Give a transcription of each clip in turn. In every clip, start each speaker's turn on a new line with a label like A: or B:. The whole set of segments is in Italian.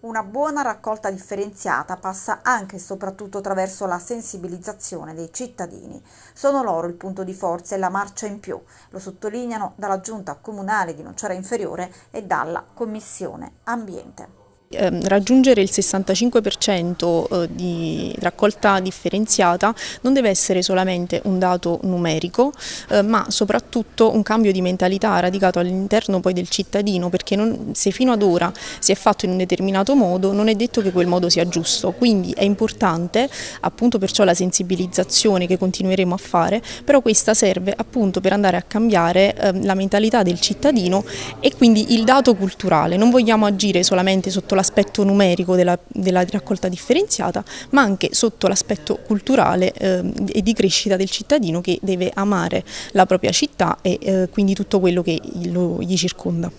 A: Una buona raccolta differenziata passa anche e soprattutto attraverso la sensibilizzazione dei cittadini. Sono loro il punto di forza e la marcia in più, lo sottolineano dalla Giunta Comunale di Nocera Inferiore e dalla Commissione Ambiente.
B: Ehm, raggiungere il 65% eh, di raccolta differenziata non deve essere solamente un dato numerico, eh, ma soprattutto un cambio di mentalità radicato all'interno poi del cittadino, perché non, se fino ad ora si è fatto in un determinato modo, non è detto che quel modo sia giusto. Quindi è importante, appunto perciò la sensibilizzazione che continueremo a fare, però questa serve appunto per andare a cambiare ehm, la mentalità del cittadino e quindi il dato culturale. Non vogliamo agire solamente sotto l'aspetto numerico della, della, raccolta differenziata, ma anche sotto l'aspetto culturale eh, e di crescita del cittadino che deve amare la propria città e eh, quindi tutto quello che lo, gli circonda.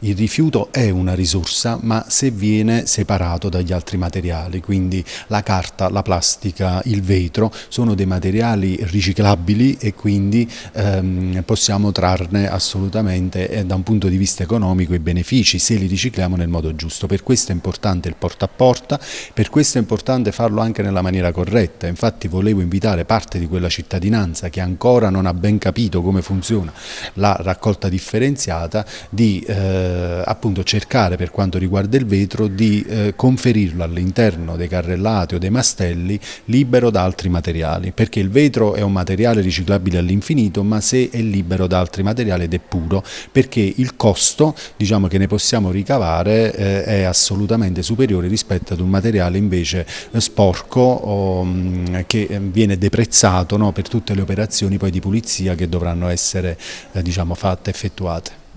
C: Il rifiuto è una risorsa ma se viene separato dagli altri materiali, quindi la carta, la plastica, il vetro sono dei materiali riciclabili e quindi ehm, possiamo trarne assolutamente eh, da un punto di vista economico i benefici se li ricicliamo nel modo giusto. Per questo è importante il porta a porta, per questo è importante farlo anche nella maniera corretta. Infatti volevo invitare parte di quella cittadinanza che ancora non ha ben capito come funziona la raccolta differenziata di eh, eh, appunto cercare per quanto riguarda il vetro di eh, conferirlo all'interno dei carrellati o dei mastelli libero da altri materiali, perché il vetro è un materiale riciclabile all'infinito, ma se è libero da altri materiali ed è puro, perché il costo diciamo, che ne possiamo ricavare eh, è assolutamente superiore rispetto ad un materiale invece eh, sporco o, mh, mm, che eh, viene deprezzato no, per tutte le operazioni poi di pulizia che dovranno essere eh, diciamo, fatte, effettuate.